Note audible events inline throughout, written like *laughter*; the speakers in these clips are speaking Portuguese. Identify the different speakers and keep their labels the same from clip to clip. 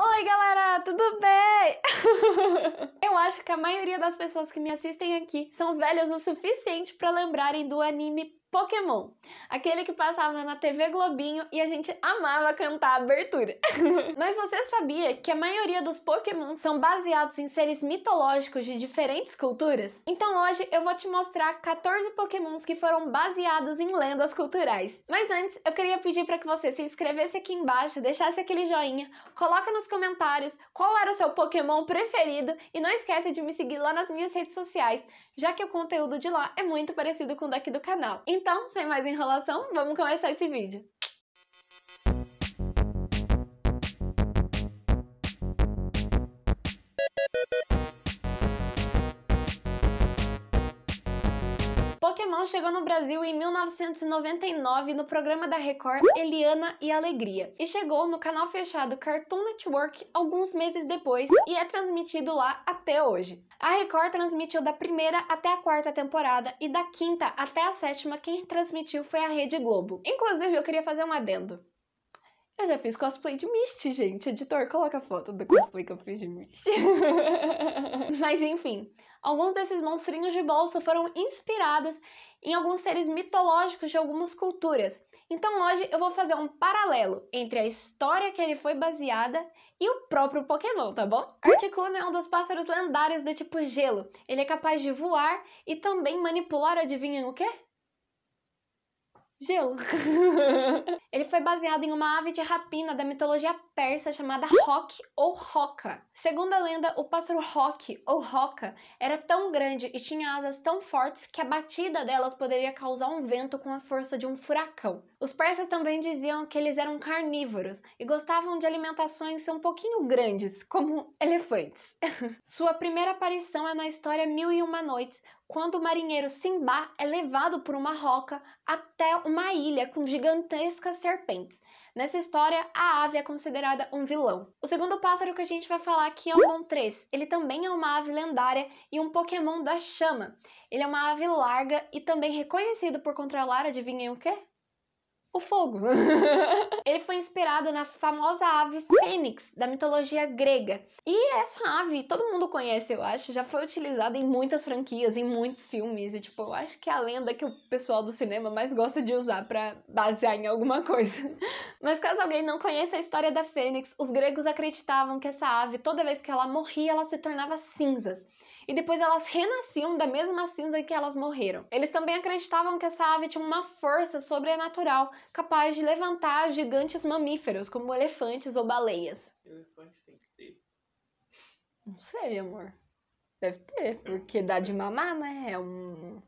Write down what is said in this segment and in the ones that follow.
Speaker 1: Oi, galera, tudo bem? *laughs* Eu acho que a maioria das pessoas que me assistem aqui são velhas o suficiente para lembrarem do anime Pokémon, aquele que passava na TV Globinho e a gente amava cantar a abertura. *laughs* Mas você sabia que a maioria dos Pokémon são baseados em seres mitológicos de diferentes culturas? Então hoje eu vou te mostrar 14 Pokémons que foram baseados em lendas culturais. Mas antes, eu queria pedir para que você se inscrevesse aqui embaixo, deixasse aquele joinha, coloca nos comentários qual era o seu Pokémon preferido e não esqueça de me seguir lá nas minhas redes sociais, já que o conteúdo de lá é muito parecido com o daqui do canal. E então, sem mais enrolação, vamos começar esse vídeo. Fallon chegou no Brasil em 1999 no programa da Record Eliana e Alegria e chegou no canal fechado Cartoon Network alguns meses depois e é transmitido lá até hoje. A Record transmitiu da primeira até a quarta temporada e da quinta até a sétima quem transmitiu foi a Rede Globo. Inclusive, eu queria fazer um adendo. Eu já fiz cosplay de Misty, gente. Editor, coloca a foto do cosplay que eu fiz de Misty. *laughs* Mas enfim, alguns desses monstrinhos de bolso foram inspirados em alguns seres mitológicos de algumas culturas. Então hoje eu vou fazer um paralelo entre a história que ele foi baseada e o próprio Pokémon, tá bom? Articuno é um dos pássaros lendários do tipo gelo. Ele é capaz de voar e também manipular, adivinha o quê? gelo. *laughs* Ele foi baseado em uma ave de rapina da mitologia persa chamada Rock ou Roca. Segundo a lenda, o pássaro Rock ou Roca era tão grande e tinha asas tão fortes que a batida delas poderia causar um vento com a força de um furacão. Os persas também diziam que eles eram carnívoros e gostavam de alimentações um pouquinho grandes, como *laughs* elefantes. Sua primeira aparição é na história Mil e Uma Noites, quando o marinheiro Simba é levado por uma roca até uma ilha com gigantescas serpentes. Nessa história, a ave é considerada um vilão. O segundo pássaro que a gente vai falar aqui é o Montrez. Ele também é uma ave lendária e um Pokémon da chama. Ele é uma ave larga e também reconhecido por controlar, adivinhem o quê? o fogo. *laughs* Ele foi inspirado na famosa ave fênix da mitologia grega. E essa ave, todo mundo conhece, eu acho, já foi utilizada em muitas franquias, em muitos filmes. E, tipo, eu acho que é a lenda que o pessoal do cinema mais gosta de usar para basear em alguma coisa. *laughs* Mas caso alguém não conheça a história da fênix, os gregos acreditavam que essa ave, toda vez que ela morria, ela se tornava cinzas e depois elas renasciam da mesma cinza que elas morreram. Eles também acreditavam que essa ave tinha uma força sobrenatural capaz de levantar gigantes mamíferos, como elefantes ou baleias. Elefante tem que ter. Não sei, amor. Deve ter, é porque dá de mamar, né? É um.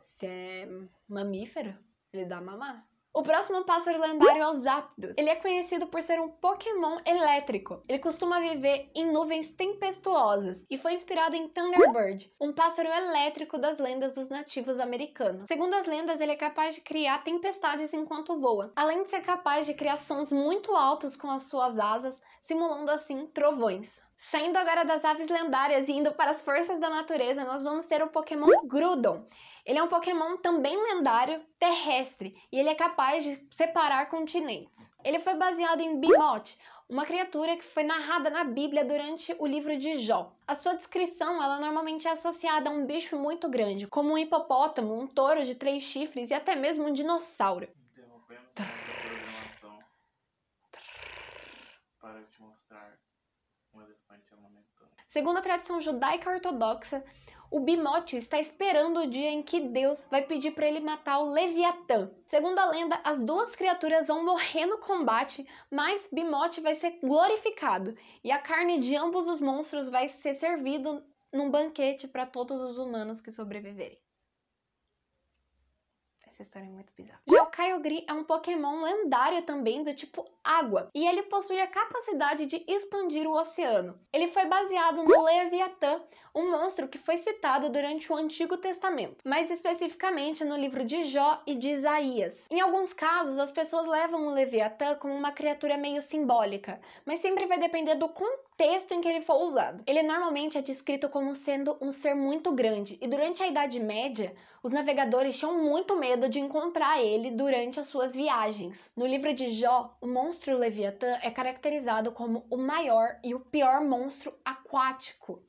Speaker 1: Se é mamífero, ele dá mamar. O próximo pássaro lendário é o Zapdos. Ele é conhecido por ser um Pokémon elétrico. Ele costuma viver em nuvens tempestuosas e foi inspirado em Thunderbird, um pássaro elétrico das lendas dos nativos americanos. Segundo as lendas, ele é capaz de criar tempestades enquanto voa, além de ser capaz de criar sons muito altos com as suas asas, simulando assim trovões. Saindo agora das aves lendárias e indo para as forças da natureza, nós vamos ter o Pokémon Groudon. Ele é um Pokémon também lendário, terrestre, e ele é capaz de separar continentes. Ele foi baseado em Bimote, uma criatura que foi narrada na Bíblia durante o livro de Jó. A sua descrição ela normalmente é associada a um bicho muito grande, como um hipopótamo, um touro de três chifres e até mesmo um dinossauro.
Speaker 2: Segundo a tradição
Speaker 1: judaica ortodoxa, o Bimote está esperando o dia em que Deus vai pedir para ele matar o Leviatã. Segundo a lenda, as duas criaturas vão morrer no combate, mas Bimote vai ser glorificado e a carne de ambos os monstros vai ser servido num banquete para todos os humanos que sobreviverem essa história é muito bizarra. o Kyogre é um Pokémon lendário também do tipo água, e ele possui a capacidade de expandir o oceano. Ele foi baseado no Leviatã, um monstro que foi citado durante o Antigo Testamento, mais especificamente no livro de Jó e de Isaías. Em alguns casos, as pessoas levam o Leviatã como uma criatura meio simbólica, mas sempre vai depender do contexto contexto em que ele foi usado. Ele normalmente é descrito como sendo um ser muito grande, e durante a Idade Média, os navegadores tinham muito medo de encontrar ele durante as suas viagens. No livro de Jó, o monstro Leviatã é caracterizado como o maior e o pior monstro aquático.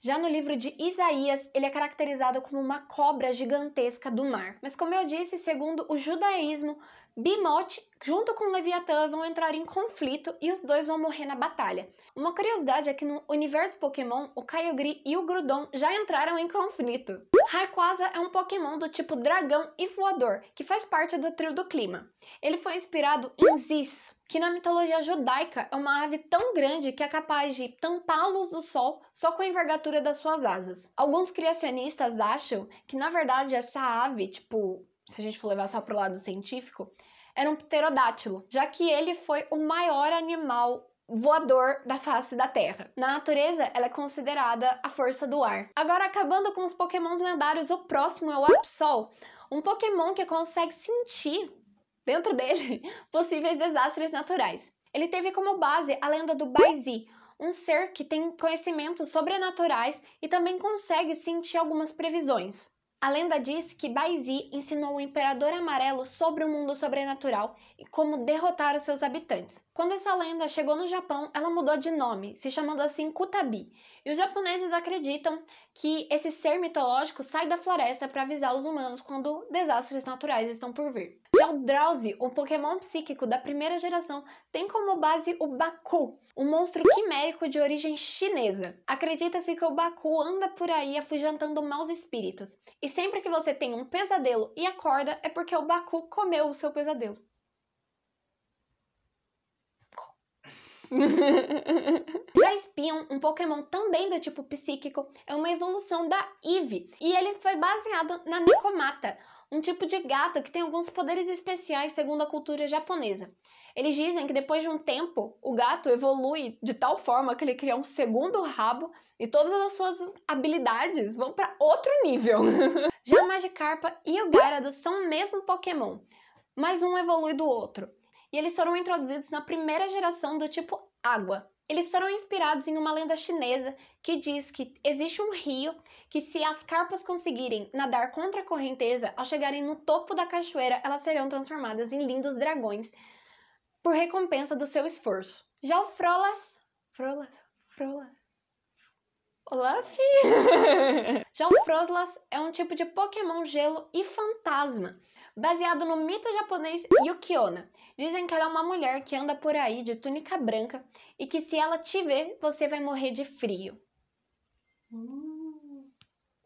Speaker 1: Já no livro de Isaías, ele é caracterizado como uma cobra gigantesca do mar. Mas como eu disse, segundo o judaísmo, Bimote, junto com Leviatã, vão entrar em conflito e os dois vão morrer na batalha. Uma curiosidade é que no universo Pokémon, o Kyogre e o Grudon já entraram em conflito. Rayquaza é um Pokémon do tipo dragão e voador, que faz parte do trio do clima. Ele foi inspirado em Ziz, que na mitologia judaica é uma ave tão grande que é capaz de tampar a luz do sol só com a envergadura das suas asas. Alguns criacionistas acham que, na verdade, essa ave, tipo, se a gente for levar só pro lado científico, era um pterodátilo, já que ele foi o maior animal voador da face da Terra. Na natureza, ela é considerada a força do ar. Agora, acabando com os pokémons lendários, o próximo é o Absol, um pokémon que consegue sentir dentro dele *laughs* possíveis desastres naturais. Ele teve como base a lenda do Baizi, um ser que tem conhecimentos sobrenaturais e também consegue sentir algumas previsões. A lenda diz que Baizi ensinou o Imperador Amarelo sobre o mundo sobrenatural e como derrotar os seus habitantes. Quando essa lenda chegou no Japão, ela mudou de nome, se chamando assim Kutabi, e os japoneses acreditam que esse ser mitológico sai da floresta para avisar os humanos quando desastres naturais estão por vir. Já o Drowsy, um Pokémon psíquico da primeira geração, tem como base o Baku, um monstro quimérico de origem chinesa. Acredita-se que o Baku anda por aí afugentando maus espíritos, e sempre que você tem um pesadelo e acorda é porque o Baku comeu o seu pesadelo. *laughs* Já Espion, um Pokémon também do tipo psíquico, é uma evolução da Eve e ele foi baseado na Nekomata, um tipo de gato que tem alguns poderes especiais segundo a cultura japonesa. Eles dizem que depois de um tempo, o gato evolui de tal forma que ele cria um segundo rabo e todas as suas habilidades vão para outro nível. *laughs* Já Magikarpa e o Gyarados são o mesmo Pokémon, mas um evolui do outro e eles foram introduzidos na primeira geração do tipo água. Eles foram inspirados em uma lenda chinesa que diz que existe um rio que, se as carpas conseguirem nadar contra a correnteza, ao chegarem no topo da cachoeira, elas serão transformadas em lindos dragões por recompensa do seu esforço. Já o Frolas. Frolas? Frolas. Olaf! *laughs* Já o Froslas é um tipo de Pokémon gelo e fantasma baseado no mito japonês Yukiona. Dizem que ela é uma mulher que anda por aí de túnica branca e que se ela te ver, você vai morrer de frio. Hum.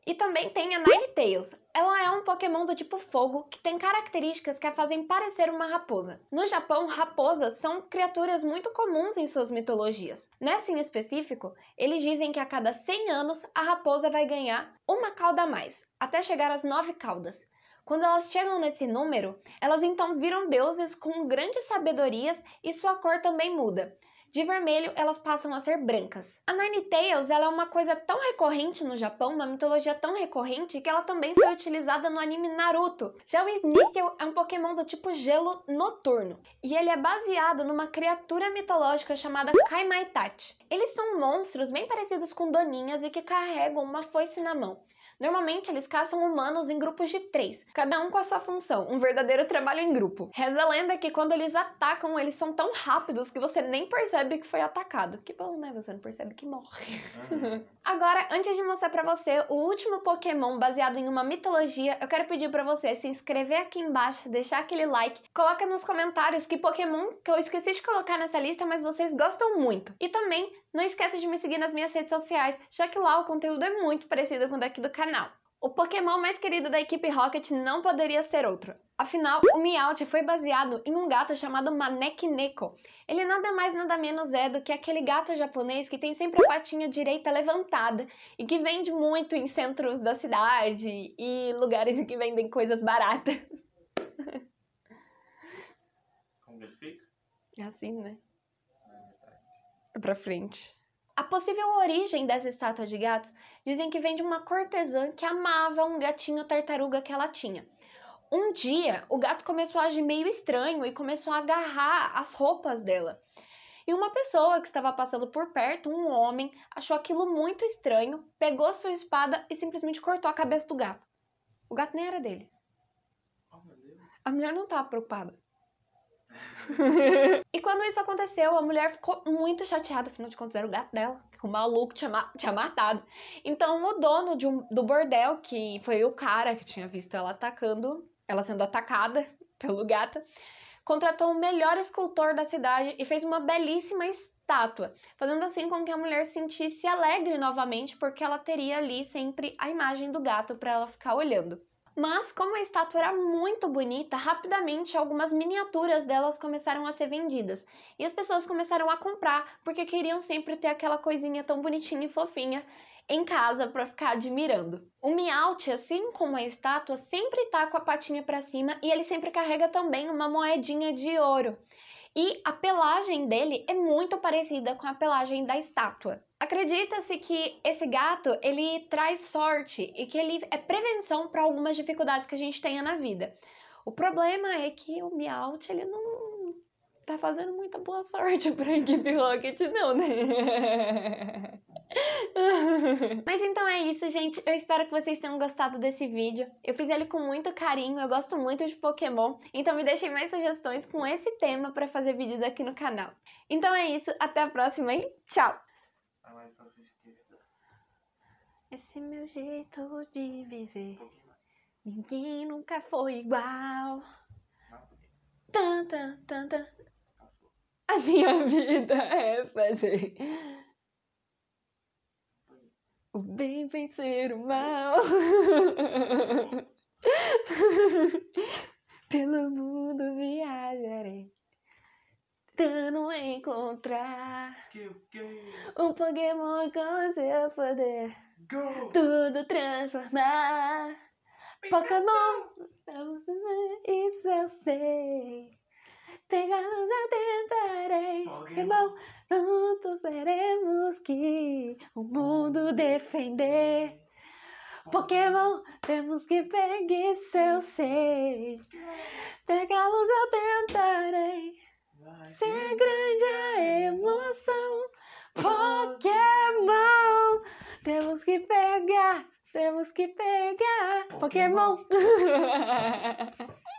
Speaker 1: E também tem a Ninetales. Ela é um Pokémon do tipo fogo que tem características que a fazem parecer uma raposa. No Japão, raposas são criaturas muito comuns em suas mitologias. Nessa em específico, eles dizem que a cada 100 anos a raposa vai ganhar uma cauda a mais, até chegar às 9 caudas. Quando elas chegam nesse número, elas então viram deuses com grandes sabedorias e sua cor também muda de vermelho elas passam a ser brancas. A Nine Tails ela é uma coisa tão recorrente no Japão, uma mitologia tão recorrente, que ela também foi utilizada no anime Naruto. Já o Sneasel é um Pokémon do tipo gelo noturno, e ele é baseado numa criatura mitológica chamada Kaimaitachi. Eles são monstros bem parecidos com doninhas e que carregam uma foice na mão. Normalmente eles caçam humanos em grupos de três, cada um com a sua função, um verdadeiro trabalho em grupo. Reza a lenda que quando eles atacam, eles são tão rápidos que você nem percebe percebe que foi atacado. Que bom, né? Você não percebe que morre. Uhum. *laughs* Agora, antes de mostrar para você o último Pokémon baseado em uma mitologia, eu quero pedir para você se inscrever aqui embaixo, deixar aquele like, coloca nos comentários que Pokémon que eu esqueci de colocar nessa lista, mas vocês gostam muito. E também não esqueça de me seguir nas minhas redes sociais, já que lá o conteúdo é muito parecido com o daqui do canal. O Pokémon mais querido da equipe Rocket não poderia ser outro. Afinal, o Meowth foi baseado em um gato chamado Maneki Neko. Ele nada mais nada menos é do que aquele gato japonês que tem sempre a patinha direita levantada e que vende muito em centros da cidade e lugares em que vendem coisas baratas. Como ele fica? É assim, né? Ah, é pra frente. A possível origem dessa estátua de gatos dizem que vem de uma cortesã que amava um gatinho tartaruga que ela tinha. Um dia, o gato começou a agir meio estranho e começou a agarrar as roupas dela. E uma pessoa que estava passando por perto, um homem, achou aquilo muito estranho, pegou sua espada e simplesmente cortou a cabeça do gato. O gato nem era dele. A mulher não estava preocupada. *laughs* e quando isso aconteceu, a mulher ficou muito chateada, afinal de contas era o gato dela, que o maluco tinha, ma tinha matado. Então o dono um, do bordel, que foi o cara que tinha visto ela atacando ela sendo atacada *laughs* pelo gato, contratou o melhor escultor da cidade e fez uma belíssima estátua, fazendo assim com que a mulher se sentisse alegre novamente, porque ela teria ali sempre a imagem do gato para ela ficar olhando. Mas, como a estátua era muito bonita, rapidamente algumas miniaturas delas começaram a ser vendidas. E as pessoas começaram a comprar, porque queriam sempre ter aquela coisinha tão bonitinha e fofinha em casa para ficar admirando. O Miaute, assim como a estátua, sempre tá com a patinha para cima e ele sempre carrega também uma moedinha de ouro. E a pelagem dele é muito parecida com a pelagem da estátua. Acredita-se que esse gato ele traz sorte e que ele é prevenção para algumas dificuldades que a gente tenha na vida. O problema é que o Meowth ele não tá fazendo muita boa sorte para a equipe Rocket não, né? *laughs* *laughs* Mas então é isso, gente. Eu espero que vocês tenham gostado desse vídeo. Eu fiz ele com muito carinho, eu gosto muito de Pokémon, então me deixem mais sugestões com esse tema para fazer vídeos aqui no canal. Então é isso, até a próxima e tchau! Esse meu jeito de viver, ninguém nunca foi igual. tan, tan. A minha *laughs* vida é fazer. O bem vencer o mal. *laughs* Pelo mundo viajarei, tentando encontrar um Pokémon com seu poder. Go. Tudo transformar. Pokémon, vamos ver, isso eu sei. Pegados eu tentarei. Pokémon, juntos veremos que o mundo defender. Pokémon, temos que pegar eu sei. Pegá-los eu tentarei. ser grande a emoção, Pokémon, temos que pegar, temos que pegar, Pokémon. *laughs*